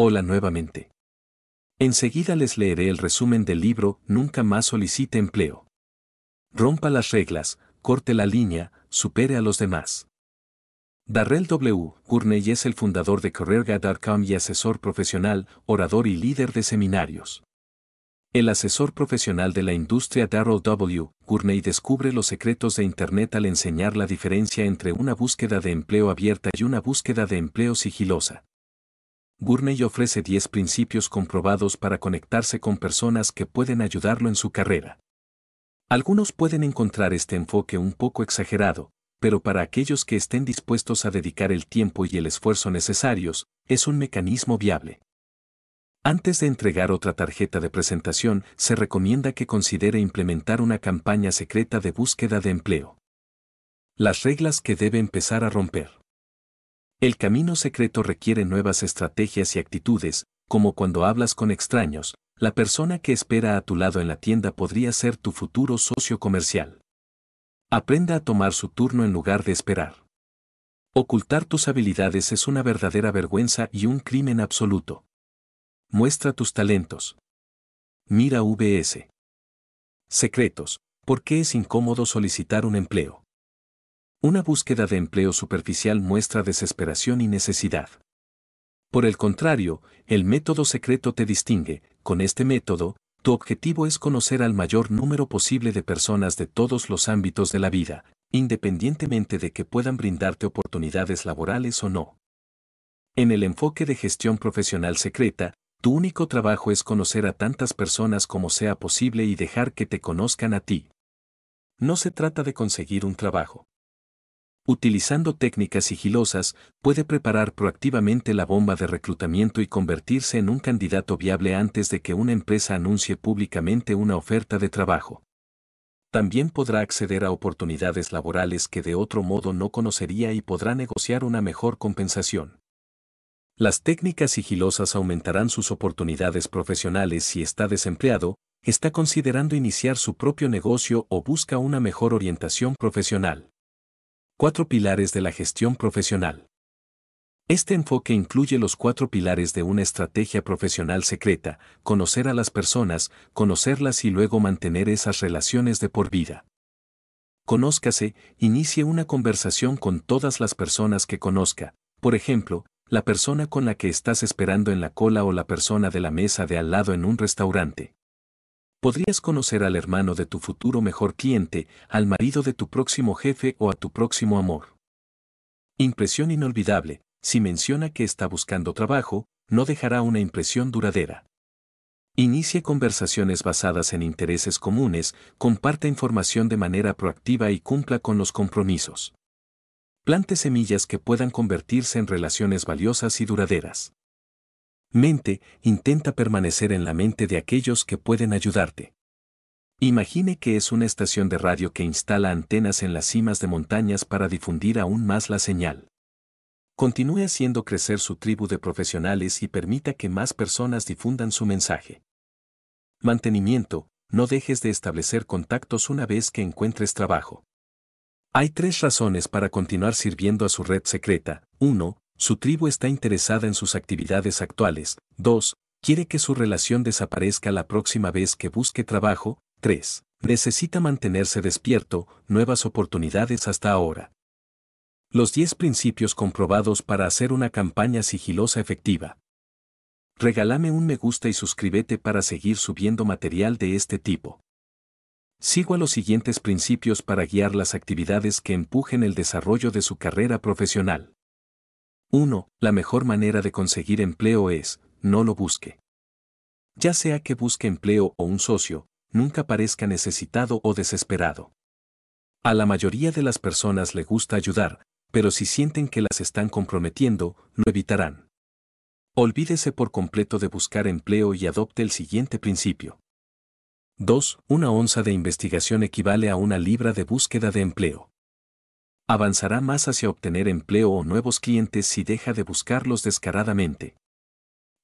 Hola nuevamente. Enseguida les leeré el resumen del libro Nunca más solicite empleo. Rompa las reglas, corte la línea, supere a los demás. Darrell W. Gurney es el fundador de CareerGuide.com y asesor profesional, orador y líder de seminarios. El asesor profesional de la industria Darrell W. Gurney descubre los secretos de Internet al enseñar la diferencia entre una búsqueda de empleo abierta y una búsqueda de empleo sigilosa. Burney ofrece 10 principios comprobados para conectarse con personas que pueden ayudarlo en su carrera. Algunos pueden encontrar este enfoque un poco exagerado, pero para aquellos que estén dispuestos a dedicar el tiempo y el esfuerzo necesarios, es un mecanismo viable. Antes de entregar otra tarjeta de presentación, se recomienda que considere implementar una campaña secreta de búsqueda de empleo. Las reglas que debe empezar a romper. El camino secreto requiere nuevas estrategias y actitudes, como cuando hablas con extraños, la persona que espera a tu lado en la tienda podría ser tu futuro socio comercial. Aprenda a tomar su turno en lugar de esperar. Ocultar tus habilidades es una verdadera vergüenza y un crimen absoluto. Muestra tus talentos. Mira VS. Secretos. ¿Por qué es incómodo solicitar un empleo? Una búsqueda de empleo superficial muestra desesperación y necesidad. Por el contrario, el método secreto te distingue. Con este método, tu objetivo es conocer al mayor número posible de personas de todos los ámbitos de la vida, independientemente de que puedan brindarte oportunidades laborales o no. En el enfoque de gestión profesional secreta, tu único trabajo es conocer a tantas personas como sea posible y dejar que te conozcan a ti. No se trata de conseguir un trabajo utilizando técnicas sigilosas, puede preparar proactivamente la bomba de reclutamiento y convertirse en un candidato viable antes de que una empresa anuncie públicamente una oferta de trabajo. También podrá acceder a oportunidades laborales que de otro modo no conocería y podrá negociar una mejor compensación. Las técnicas sigilosas aumentarán sus oportunidades profesionales si está desempleado, está considerando iniciar su propio negocio o busca una mejor orientación profesional. Cuatro pilares de la gestión profesional. Este enfoque incluye los cuatro pilares de una estrategia profesional secreta, conocer a las personas, conocerlas y luego mantener esas relaciones de por vida. Conózcase, inicie una conversación con todas las personas que conozca, por ejemplo, la persona con la que estás esperando en la cola o la persona de la mesa de al lado en un restaurante podrías conocer al hermano de tu futuro mejor cliente, al marido de tu próximo jefe o a tu próximo amor. Impresión inolvidable, si menciona que está buscando trabajo, no dejará una impresión duradera. Inicie conversaciones basadas en intereses comunes, comparta información de manera proactiva y cumpla con los compromisos. Plante semillas que puedan convertirse en relaciones valiosas y duraderas. Mente, intenta permanecer en la mente de aquellos que pueden ayudarte. Imagine que es una estación de radio que instala antenas en las cimas de montañas para difundir aún más la señal. Continúe haciendo crecer su tribu de profesionales y permita que más personas difundan su mensaje. Mantenimiento, no dejes de establecer contactos una vez que encuentres trabajo. Hay tres razones para continuar sirviendo a su red secreta. 1. Su tribu está interesada en sus actividades actuales. 2. Quiere que su relación desaparezca la próxima vez que busque trabajo. 3. Necesita mantenerse despierto, nuevas oportunidades hasta ahora. Los 10 principios comprobados para hacer una campaña sigilosa efectiva. Regálame un me gusta y suscríbete para seguir subiendo material de este tipo. Sigo a los siguientes principios para guiar las actividades que empujen el desarrollo de su carrera profesional. 1. La mejor manera de conseguir empleo es, no lo busque. Ya sea que busque empleo o un socio, nunca parezca necesitado o desesperado. A la mayoría de las personas le gusta ayudar, pero si sienten que las están comprometiendo, lo evitarán. Olvídese por completo de buscar empleo y adopte el siguiente principio. 2. Una onza de investigación equivale a una libra de búsqueda de empleo avanzará más hacia obtener empleo o nuevos clientes si deja de buscarlos descaradamente.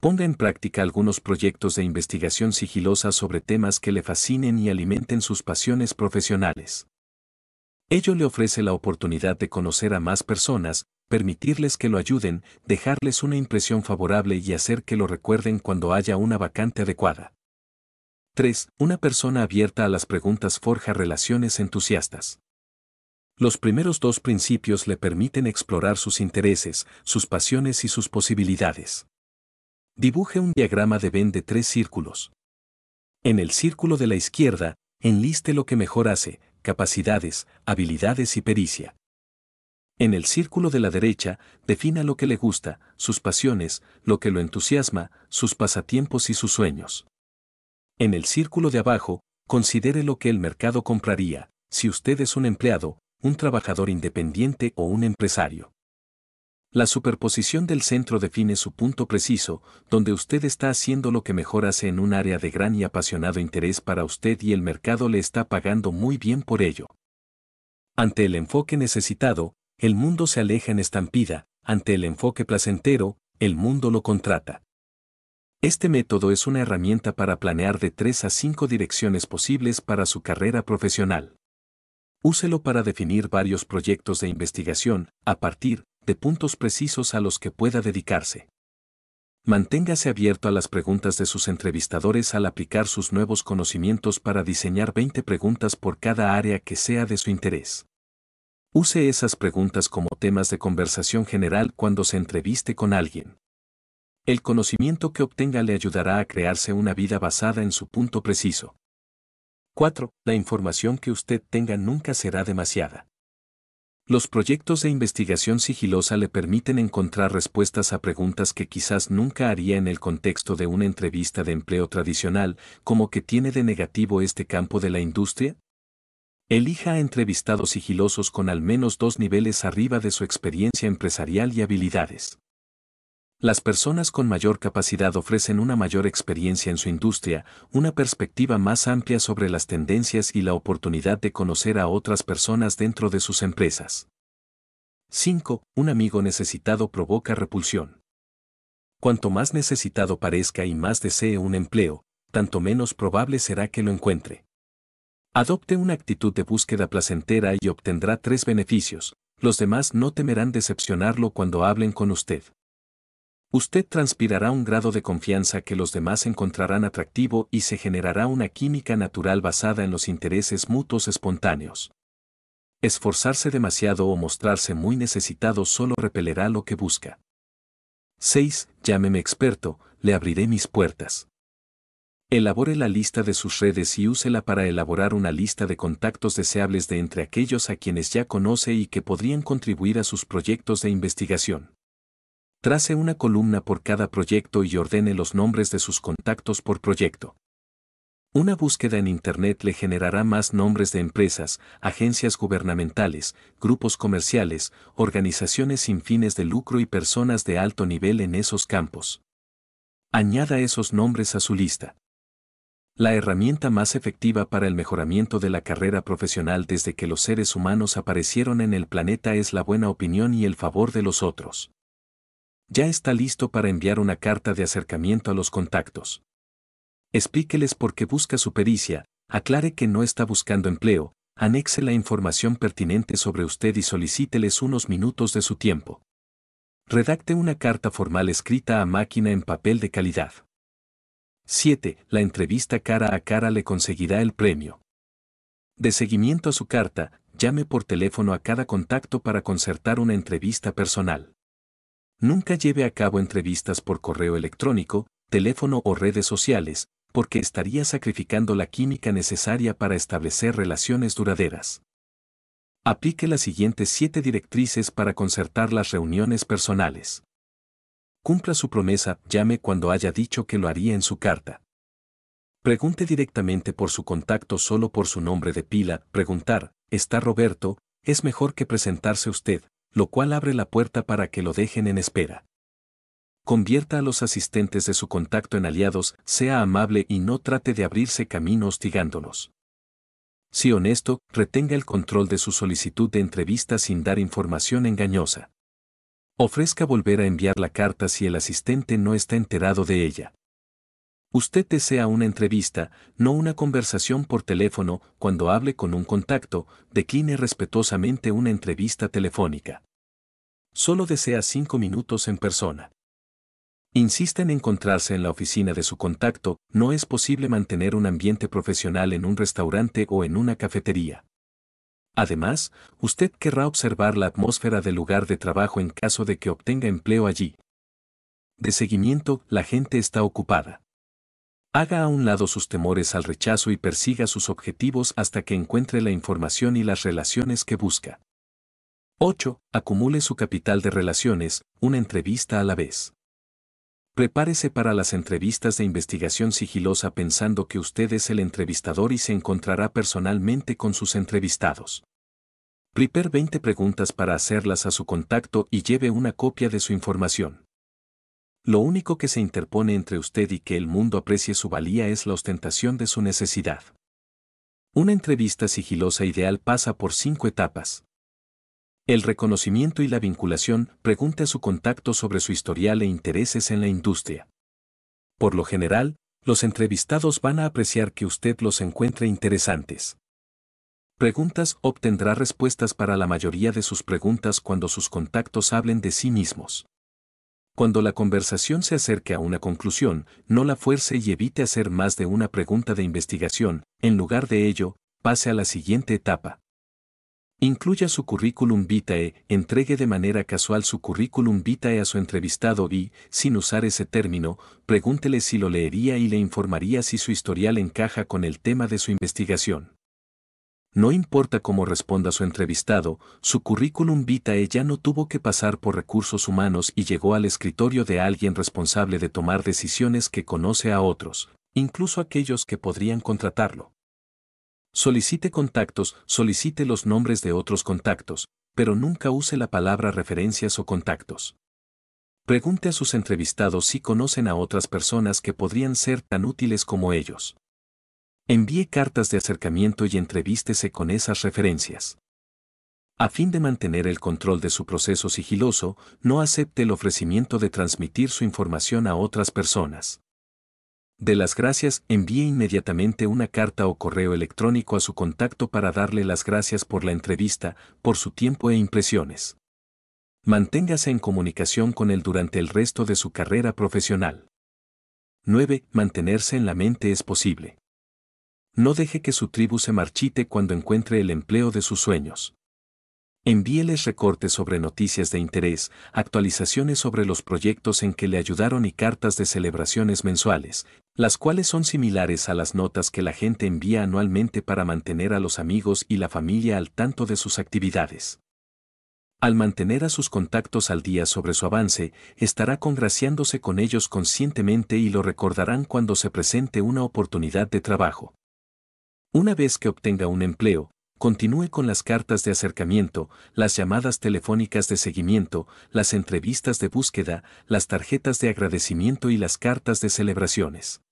Ponga en práctica algunos proyectos de investigación sigilosa sobre temas que le fascinen y alimenten sus pasiones profesionales. Ello le ofrece la oportunidad de conocer a más personas, permitirles que lo ayuden, dejarles una impresión favorable y hacer que lo recuerden cuando haya una vacante adecuada. 3. Una persona abierta a las preguntas forja relaciones entusiastas. Los primeros dos principios le permiten explorar sus intereses, sus pasiones y sus posibilidades. Dibuje un diagrama de Venn de tres círculos. En el círculo de la izquierda, enliste lo que mejor hace, capacidades, habilidades y pericia. En el círculo de la derecha, defina lo que le gusta, sus pasiones, lo que lo entusiasma, sus pasatiempos y sus sueños. En el círculo de abajo, considere lo que el mercado compraría, si usted es un empleado, un trabajador independiente o un empresario. La superposición del centro define su punto preciso, donde usted está haciendo lo que mejor hace en un área de gran y apasionado interés para usted y el mercado le está pagando muy bien por ello. Ante el enfoque necesitado, el mundo se aleja en estampida, ante el enfoque placentero, el mundo lo contrata. Este método es una herramienta para planear de tres a 5 direcciones posibles para su carrera profesional. Úselo para definir varios proyectos de investigación a partir de puntos precisos a los que pueda dedicarse. Manténgase abierto a las preguntas de sus entrevistadores al aplicar sus nuevos conocimientos para diseñar 20 preguntas por cada área que sea de su interés. Use esas preguntas como temas de conversación general cuando se entreviste con alguien. El conocimiento que obtenga le ayudará a crearse una vida basada en su punto preciso. 4. La información que usted tenga nunca será demasiada. Los proyectos de investigación sigilosa le permiten encontrar respuestas a preguntas que quizás nunca haría en el contexto de una entrevista de empleo tradicional, como que tiene de negativo este campo de la industria. Elija a entrevistados sigilosos con al menos dos niveles arriba de su experiencia empresarial y habilidades. Las personas con mayor capacidad ofrecen una mayor experiencia en su industria, una perspectiva más amplia sobre las tendencias y la oportunidad de conocer a otras personas dentro de sus empresas. 5. Un amigo necesitado provoca repulsión. Cuanto más necesitado parezca y más desee un empleo, tanto menos probable será que lo encuentre. Adopte una actitud de búsqueda placentera y obtendrá tres beneficios. Los demás no temerán decepcionarlo cuando hablen con usted. Usted transpirará un grado de confianza que los demás encontrarán atractivo y se generará una química natural basada en los intereses mutuos espontáneos. Esforzarse demasiado o mostrarse muy necesitado solo repelerá lo que busca. 6. Llámeme experto, le abriré mis puertas. Elabore la lista de sus redes y úsela para elaborar una lista de contactos deseables de entre aquellos a quienes ya conoce y que podrían contribuir a sus proyectos de investigación. Trace una columna por cada proyecto y ordene los nombres de sus contactos por proyecto. Una búsqueda en Internet le generará más nombres de empresas, agencias gubernamentales, grupos comerciales, organizaciones sin fines de lucro y personas de alto nivel en esos campos. Añada esos nombres a su lista. La herramienta más efectiva para el mejoramiento de la carrera profesional desde que los seres humanos aparecieron en el planeta es la buena opinión y el favor de los otros ya está listo para enviar una carta de acercamiento a los contactos. Explíqueles por qué busca su pericia, aclare que no está buscando empleo, anexe la información pertinente sobre usted y solicíteles unos minutos de su tiempo. Redacte una carta formal escrita a máquina en papel de calidad. 7. La entrevista cara a cara le conseguirá el premio. De seguimiento a su carta, llame por teléfono a cada contacto para concertar una entrevista personal. Nunca lleve a cabo entrevistas por correo electrónico, teléfono o redes sociales, porque estaría sacrificando la química necesaria para establecer relaciones duraderas. Aplique las siguientes siete directrices para concertar las reuniones personales. Cumpla su promesa, llame cuando haya dicho que lo haría en su carta. Pregunte directamente por su contacto solo por su nombre de pila, preguntar, ¿está Roberto? Es mejor que presentarse usted, lo cual abre la puerta para que lo dejen en espera. Convierta a los asistentes de su contacto en aliados, sea amable y no trate de abrirse camino hostigándolos. Si honesto, retenga el control de su solicitud de entrevista sin dar información engañosa. Ofrezca volver a enviar la carta si el asistente no está enterado de ella. Usted desea una entrevista, no una conversación por teléfono, cuando hable con un contacto, decline respetuosamente una entrevista telefónica. Solo desea cinco minutos en persona. Insiste en encontrarse en la oficina de su contacto, no es posible mantener un ambiente profesional en un restaurante o en una cafetería. Además, usted querrá observar la atmósfera del lugar de trabajo en caso de que obtenga empleo allí. De seguimiento, la gente está ocupada. Haga a un lado sus temores al rechazo y persiga sus objetivos hasta que encuentre la información y las relaciones que busca. 8. Acumule su capital de relaciones, una entrevista a la vez. Prepárese para las entrevistas de investigación sigilosa pensando que usted es el entrevistador y se encontrará personalmente con sus entrevistados. Prepare 20 preguntas para hacerlas a su contacto y lleve una copia de su información. Lo único que se interpone entre usted y que el mundo aprecie su valía es la ostentación de su necesidad. Una entrevista sigilosa ideal pasa por cinco etapas. El reconocimiento y la vinculación pregunte a su contacto sobre su historial e intereses en la industria. Por lo general, los entrevistados van a apreciar que usted los encuentre interesantes. Preguntas obtendrá respuestas para la mayoría de sus preguntas cuando sus contactos hablen de sí mismos. Cuando la conversación se acerque a una conclusión, no la fuerce y evite hacer más de una pregunta de investigación, en lugar de ello, pase a la siguiente etapa. Incluya su currículum vitae, entregue de manera casual su currículum vitae a su entrevistado y, sin usar ese término, pregúntele si lo leería y le informaría si su historial encaja con el tema de su investigación. No importa cómo responda su entrevistado, su currículum vitae ya no tuvo que pasar por recursos humanos y llegó al escritorio de alguien responsable de tomar decisiones que conoce a otros, incluso aquellos que podrían contratarlo. Solicite contactos, solicite los nombres de otros contactos, pero nunca use la palabra referencias o contactos. Pregunte a sus entrevistados si conocen a otras personas que podrían ser tan útiles como ellos. Envíe cartas de acercamiento y entrevístese con esas referencias. A fin de mantener el control de su proceso sigiloso, no acepte el ofrecimiento de transmitir su información a otras personas. De las gracias, envíe inmediatamente una carta o correo electrónico a su contacto para darle las gracias por la entrevista, por su tiempo e impresiones. Manténgase en comunicación con él durante el resto de su carrera profesional. 9. Mantenerse en la mente es posible no deje que su tribu se marchite cuando encuentre el empleo de sus sueños. Envíeles recortes sobre noticias de interés, actualizaciones sobre los proyectos en que le ayudaron y cartas de celebraciones mensuales, las cuales son similares a las notas que la gente envía anualmente para mantener a los amigos y la familia al tanto de sus actividades. Al mantener a sus contactos al día sobre su avance, estará congraciándose con ellos conscientemente y lo recordarán cuando se presente una oportunidad de trabajo. Una vez que obtenga un empleo, continúe con las cartas de acercamiento, las llamadas telefónicas de seguimiento, las entrevistas de búsqueda, las tarjetas de agradecimiento y las cartas de celebraciones.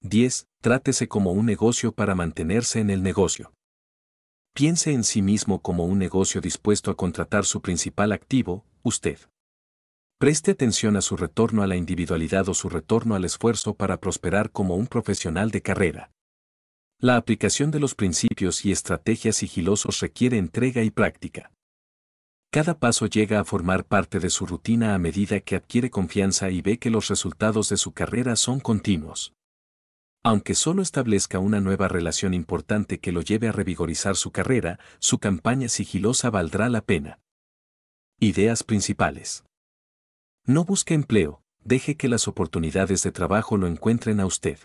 10. Trátese como un negocio para mantenerse en el negocio. Piense en sí mismo como un negocio dispuesto a contratar su principal activo, usted. Preste atención a su retorno a la individualidad o su retorno al esfuerzo para prosperar como un profesional de carrera. La aplicación de los principios y estrategias sigilosos requiere entrega y práctica. Cada paso llega a formar parte de su rutina a medida que adquiere confianza y ve que los resultados de su carrera son continuos. Aunque solo establezca una nueva relación importante que lo lleve a revigorizar su carrera, su campaña sigilosa valdrá la pena. Ideas principales. No busque empleo, deje que las oportunidades de trabajo lo encuentren a usted.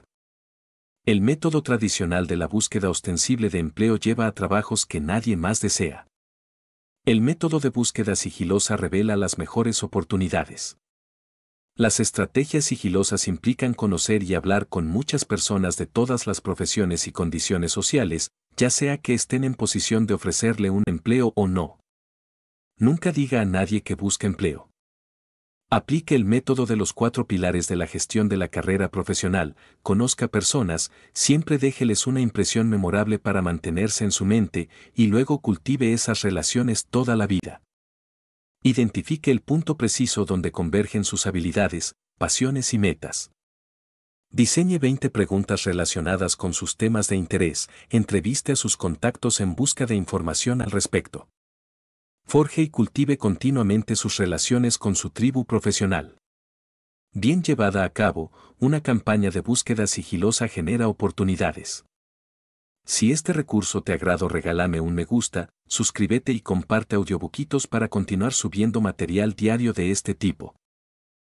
El método tradicional de la búsqueda ostensible de empleo lleva a trabajos que nadie más desea. El método de búsqueda sigilosa revela las mejores oportunidades. Las estrategias sigilosas implican conocer y hablar con muchas personas de todas las profesiones y condiciones sociales, ya sea que estén en posición de ofrecerle un empleo o no. Nunca diga a nadie que busca empleo. Aplique el método de los cuatro pilares de la gestión de la carrera profesional, conozca personas, siempre déjeles una impresión memorable para mantenerse en su mente y luego cultive esas relaciones toda la vida. Identifique el punto preciso donde convergen sus habilidades, pasiones y metas. Diseñe 20 preguntas relacionadas con sus temas de interés, entreviste a sus contactos en busca de información al respecto. Forge y cultive continuamente sus relaciones con su tribu profesional. Bien llevada a cabo, una campaña de búsqueda sigilosa genera oportunidades. Si este recurso te agrado regálame un me gusta, suscríbete y comparte audiobuquitos para continuar subiendo material diario de este tipo.